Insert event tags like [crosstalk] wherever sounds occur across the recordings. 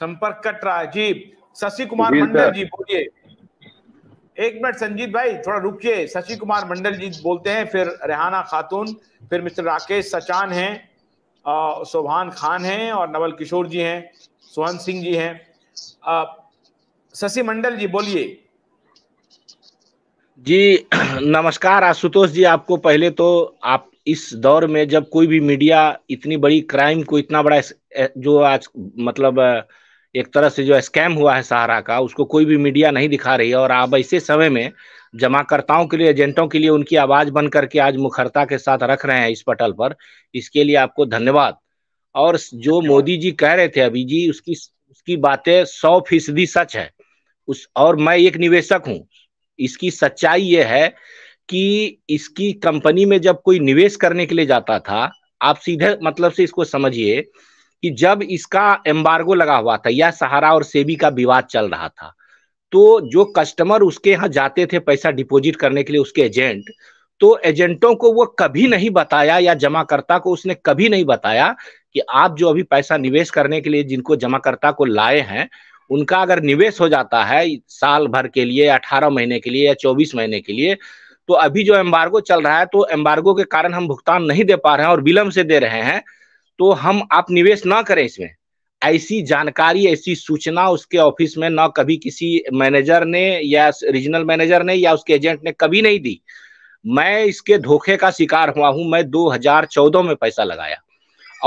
संपर्क कट रहा है जी शशि कुमार मंडल जी बोलिए एक मिनट संजीत भाई थोड़ा रुकिए शशि कुमार मंडल जी बोलते हैं फिर रेहाना खातून फिर मिस्टर राकेश सचान हैं सोभान खान हैं और नवल किशोर जी हैं सोहन सिंह जी हैं शशि मंडल जी बोलिए जी [clears throat] नमस्कार आशुतोष जी आपको पहले तो आप इस दौर में जब कोई भी मीडिया इतनी बड़ी क्राइम को इतना बड़ा जो आज मतलब एक तरह से जो स्कैम हुआ है सहारा का उसको कोई भी मीडिया नहीं दिखा रही है और आप ऐसे समय में जमाकर्ताओं के लिए एजेंटों के लिए उनकी आवाज बन करके आज मुखरता के साथ रख रहे हैं इस पटल पर इसके लिए आपको धन्यवाद और जो मोदी जी कह रहे थे अभी जी उसकी उसकी बातें सौ फीसदी सच है उस और मैं एक निवेशक हूँ इसकी सच्चाई ये है कि इसकी कंपनी में जब कोई निवेश करने के लिए जाता था आप सीधे मतलब से इसको समझिए कि जब इसका एम्बार्गो लगा हुआ था या सहारा और सेबी का विवाद चल रहा था तो जो कस्टमर उसके यहाँ जाते थे पैसा डिपॉजिट करने के लिए उसके एजेंट तो एजेंटों को वो कभी नहीं बताया या जमाकर्ता को उसने कभी नहीं बताया कि आप जो अभी पैसा निवेश करने के लिए जिनको जमाकर्ता को लाए हैं उनका अगर निवेश हो जाता है साल भर के लिए अठारह महीने के लिए या चौबीस महीने के लिए तो अभी जो एम्बार्गो चल रहा है तो एम्बार्गो के कारण हम भुगतान नहीं दे पा रहे हैं और विलम्ब से दे रहे हैं तो हम आप निवेश ना करें इसमें ऐसी जानकारी ऐसी सूचना उसके ऑफिस में ना कभी किसी मैनेजर ने या रीजनल मैनेजर ने या उसके एजेंट ने कभी नहीं दी मैं इसके धोखे का शिकार हुआ हूं मैं 2014 में पैसा लगाया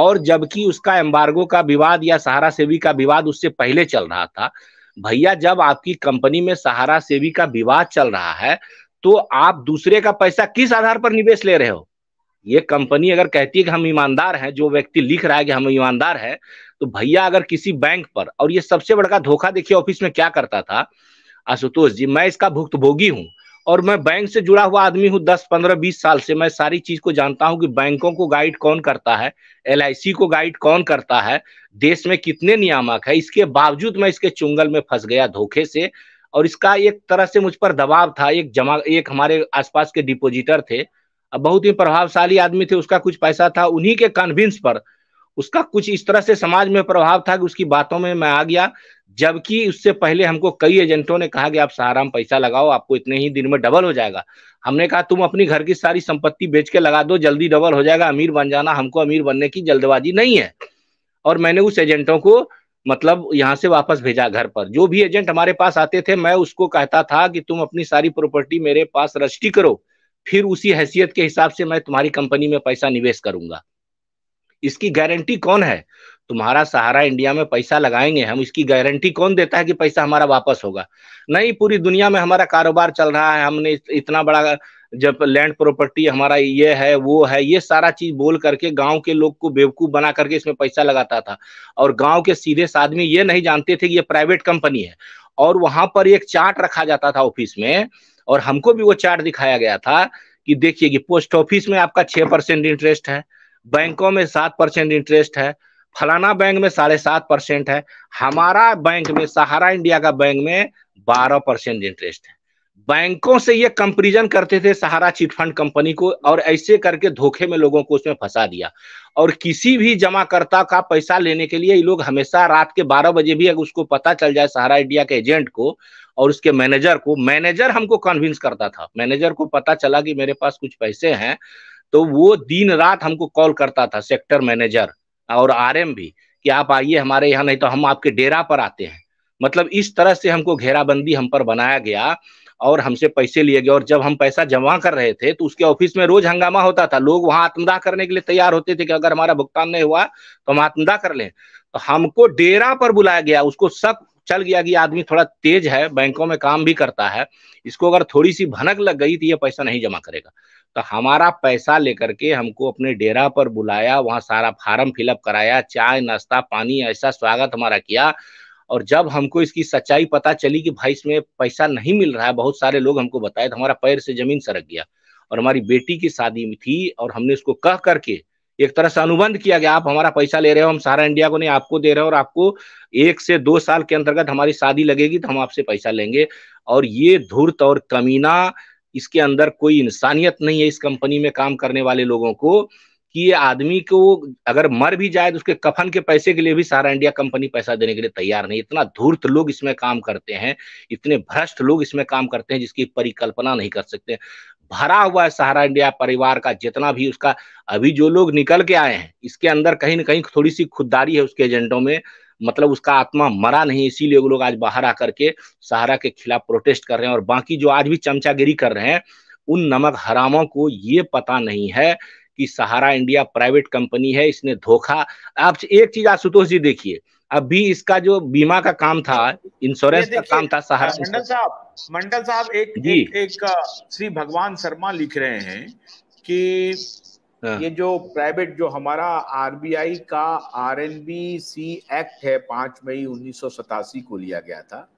और जबकि उसका एम्बार्गो का विवाद या सहारा सेवी का विवाद उससे पहले चल रहा था भैया जब आपकी कंपनी में सहारा सेवी का विवाद चल रहा है तो आप दूसरे का पैसा किस आधार पर निवेश ले रहे हो ये कंपनी अगर कहती है कि हम ईमानदार हैं जो व्यक्ति लिख रहा है कि हम ईमानदार हैं तो भैया अगर किसी बैंक पर और ये सबसे बड़ा धोखा देखिए ऑफिस में क्या करता था आशुतोष जी मैं इसका भुक्तभोगी हूँ और मैं बैंक से जुड़ा हुआ आदमी हूँ दस पंद्रह बीस साल से मैं सारी चीज को जानता हूँ कि बैंकों को गाइड कौन करता है एल को गाइड कौन करता है देश में कितने नियामक है इसके बावजूद मैं इसके चुंगल में फंस गया धोखे से और इसका एक तरह से मुझ पर दबाव था एक जमा एक हमारे आसपास के डिपोजिटर थे बहुत ही प्रभावशाली आदमी थे उसका कुछ पैसा था उन्हीं के कन्विंस पर उसका कुछ इस तरह से समाज में प्रभाव था कि उसकी बातों में मैं आ गया जबकि उससे पहले हमको कई एजेंटों ने कहा कि आप सहारा में पैसा लगाओ आपको इतने ही दिन में डबल हो जाएगा हमने कहा तुम अपनी घर की सारी संपत्ति बेच के लगा दो जल्दी डबल हो जाएगा अमीर बन जाना हमको अमीर बनने की जल्दबाजी नहीं है और मैंने उस एजेंटों को मतलब यहाँ से वापस भेजा घर पर जो भी एजेंट हमारे पास आते थे मैं उसको कहता था कि तुम अपनी सारी प्रॉपर्टी मेरे पास रजिस्ट्री करो फिर उसी हैसियत के हिसाब से मैं तुम्हारी कंपनी में पैसा निवेश करूंगा इसकी गारंटी कौन है तुम्हारा सहारा इंडिया में पैसा लगाएंगे हम इसकी गारंटी कौन देता है कि पैसा हमारा वापस होगा नहीं पूरी दुनिया में हमारा कारोबार चल रहा है हमने इतना बड़ा जब लैंड प्रॉपर्टी हमारा ये है वो है ये सारा चीज बोल करके गांव के लोग को बेवकूफ बना करके इसमें पैसा लगाता था और गांव के सीधे आदमी ये नहीं जानते थे कि ये प्राइवेट कंपनी है और वहां पर एक चार्ट रखा जाता था ऑफिस में और हमको भी वो चार्ट दिखाया गया था कि देखिए कि पोस्ट ऑफिस में आपका छह परसेंट इंटरेस्ट है बैंकों में सात परसेंट इंटरेस्ट है फलाना बैंक में साढ़े सात परसेंट है हमारा बैंक में सहारा इंडिया का बैंक में बारह परसेंट इंटरेस्ट है बैंकों से ये कंपेरिजन करते थे सहारा चिटफंड कंपनी को और ऐसे करके धोखे में लोगों को उसमें फंसा दिया और किसी भी जमाकर्ता का पैसा लेने के लिए ये लोग हमेशा रात के 12 बजे भी अगर उसको पता चल जाए सहारा इंडिया के एजेंट को और उसके मैनेजर को मैनेजर हमको कन्विंस करता था मैनेजर को पता चला कि मेरे पास कुछ पैसे हैं तो वो दिन रात हमको कॉल करता था सेक्टर मैनेजर और आर भी कि आप आइए हमारे यहाँ नहीं तो हम आपके डेरा पर आते हैं मतलब इस तरह से हमको घेराबंदी हम पर बनाया गया और हमसे पैसे लिए गए और जब हम पैसा जमा कर रहे थे तो उसके ऑफिस में रोज हंगामा होता था लोग वहां आत्मदाह करने के लिए तैयार होते थे कि अगर हमारा भुगतान नहीं हुआ तो हम आत्मदाह कर लें तो हमको डेरा पर बुलाया गया उसको सब चल गया कि आदमी थोड़ा तेज है बैंकों में काम भी करता है इसको अगर थोड़ी सी भनक लग गई तो ये पैसा नहीं जमा करेगा तो हमारा पैसा लेकर के हमको अपने डेरा पर बुलाया वहां सारा फार्म फिलअप कराया चाय नाश्ता पानी ऐसा स्वागत हमारा किया और जब हमको इसकी सच्चाई पता चली कि भाई इसमें पैसा नहीं मिल रहा है बहुत सारे लोग हमको बताए तो हमारा पैर से जमीन सरक गया और हमारी बेटी की शादी में थी और हमने उसको कह करके एक तरह से अनुबंध किया गया आप हमारा पैसा ले रहे हो हम सारा इंडिया को नहीं आपको दे रहे हो और आपको एक से दो साल के अंतर्गत हमारी शादी लगेगी तो हम आपसे पैसा लेंगे और ये धूर्त और कमीना इसके अंदर कोई इंसानियत नहीं है इस कंपनी में काम करने वाले लोगों को कि आदमी को अगर मर भी जाए तो उसके कफन के पैसे के लिए भी सारा इंडिया कंपनी पैसा देने के लिए तैयार नहीं इतना धूर्त लोग इसमें काम करते हैं इतने भ्रष्ट लोग इसमें काम करते हैं जिसकी परिकल्पना नहीं कर सकते भरा हुआ है सहारा इंडिया परिवार का जितना भी उसका अभी जो लोग निकल के आए हैं इसके अंदर कहीं ना कहीं थोड़ी सी खुददारी है उसके एजेंडों में मतलब उसका आत्मा मरा नहीं इसीलिए वो लोग आज बाहर आकर के सहारा के खिलाफ प्रोटेस्ट कर रहे हैं और बाकी जो आज भी चमचागिरी कर रहे हैं उन नमक हरामों को ये पता नहीं है कि सहारा इंडिया प्राइवेट कंपनी है इसने धोखा आप एक चीज आशुतोष जी देखिए अभी इसका जो बीमा का काम था इंश्योरेंस का काम था सहारा मंडल साहब मंडल साहब एक, एक एक श्री भगवान शर्मा लिख रहे हैं कि हाँ। ये जो प्राइवेट जो हमारा आरबीआई का आरएनबी सी एक्ट है पांच मई उन्नीस को लिया गया था